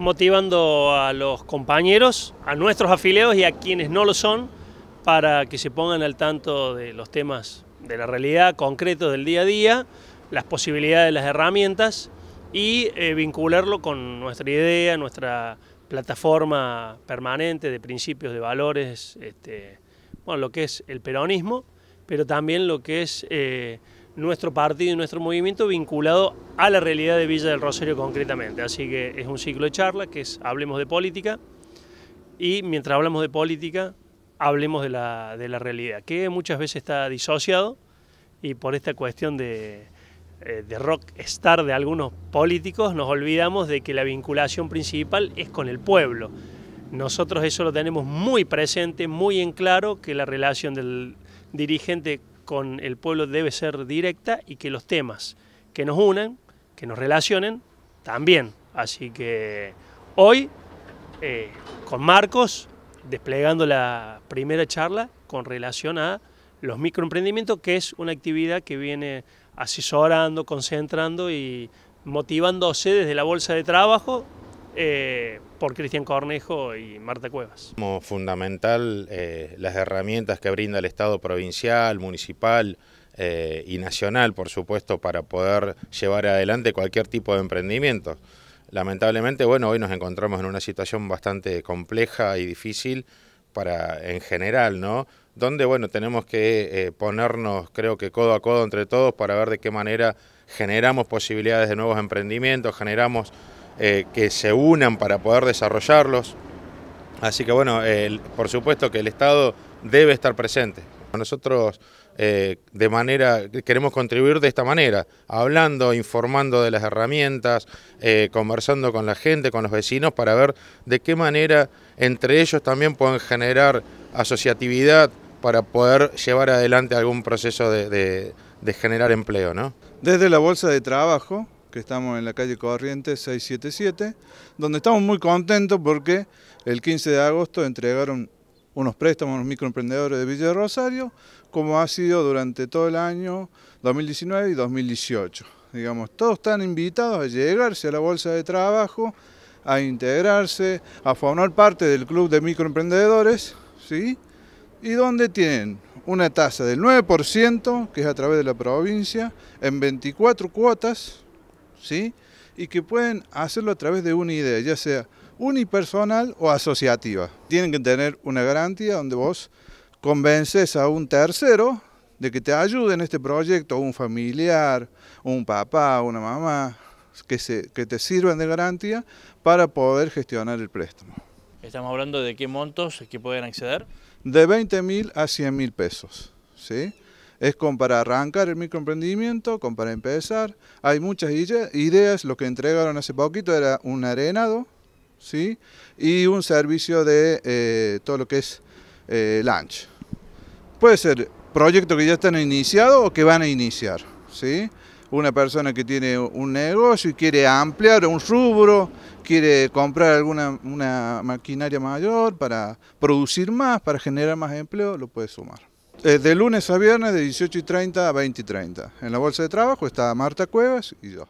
Motivando a los compañeros, a nuestros afiliados y a quienes no lo son, para que se pongan al tanto de los temas de la realidad concretos del día a día, las posibilidades, de las herramientas y eh, vincularlo con nuestra idea, nuestra plataforma permanente de principios, de valores, este, bueno, lo que es el peronismo, pero también lo que es... Eh, nuestro partido y nuestro movimiento vinculado a la realidad de Villa del Rosario concretamente. Así que es un ciclo de charla que es Hablemos de Política y mientras hablamos de política, hablemos de la, realidad, que muchas veces está disociado y por esta cuestión de, eh, de rock star de algunos políticos nos olvidamos de que la vinculación principal es con el pueblo. Nosotros eso lo tenemos muy presente, muy en claro, que la relación del dirigente con el pueblo debe ser directa y que los temas que nos unen, que nos relacionen, también. Así que hoy, eh, con Marcos, desplegando la primera charla con relación a los microemprendimientos, que es una actividad que viene asesorando, concentrando y motivándose desde la bolsa de trabajo. Eh, por Cristian Cornejo y Marta Cuevas. Como fundamental eh, las herramientas que brinda el Estado provincial, municipal eh, y nacional, por supuesto, para poder llevar adelante cualquier tipo de emprendimiento. Lamentablemente, bueno, hoy nos encontramos en una situación bastante compleja y difícil para en general, ¿no? Donde, bueno, tenemos que eh, ponernos, creo que codo a codo entre todos para ver de qué manera generamos posibilidades de nuevos emprendimientos, generamos eh, que se unan para poder desarrollarlos. Así que bueno, por supuesto que el Estado debe estar presente. Nosotros eh, de manera, queremos contribuir de esta manera, hablando, informando de las herramientas, eh, conversando con la gente, con los vecinos, para ver de qué manera entre ellos también pueden generar asociatividad para poder llevar adelante algún proceso de, de generar empleo. ¿no? Desde la Bolsa de Trabajo que estamos en la calle Corrientes 677, donde estamos muy contentos porque el 15 de agosto entregaron unos préstamos a los microemprendedores de Villa de Rosario, como ha sido durante todo el año 2019 y 2018. Digamos, todos están invitados a llegarse a la bolsa de trabajo, a integrarse, a formar parte del club de microemprendedores, ¿sí? Y donde tienen una tasa del 9%, que es a través de la provincia, en 24 cuotas, y que pueden hacerlo a través de una idea, ya sea unipersonal o asociativa. Tienen que tener una garantía donde vos convences a un tercero de que te ayude en este proyecto, un familiar, un papá, una mamá, que, se, te sirvan de garantía para poder gestionar el préstamo. Estamos hablando de qué montos que pueden acceder. De 20 mil a 100 mil pesos. ¿sí? Es como para arrancar el microemprendimiento, como para empezar. Hay muchas ideas. Lo que entregaron hace poquito era un arenado, ¿sí? Y un servicio de eh, todo lo que es eh, lunch. Puede ser proyectos que ya están iniciados o que van a iniciar, ¿sí? Una persona que tiene un negocio y quiere ampliar un rubro, quiere comprar alguna una maquinaria mayor para producir más, para generar más empleo, lo puede sumar. Eh, de lunes a viernes de 18 y 30 a 20.30. En la bolsa de trabajo está Marta Cuevas y yo.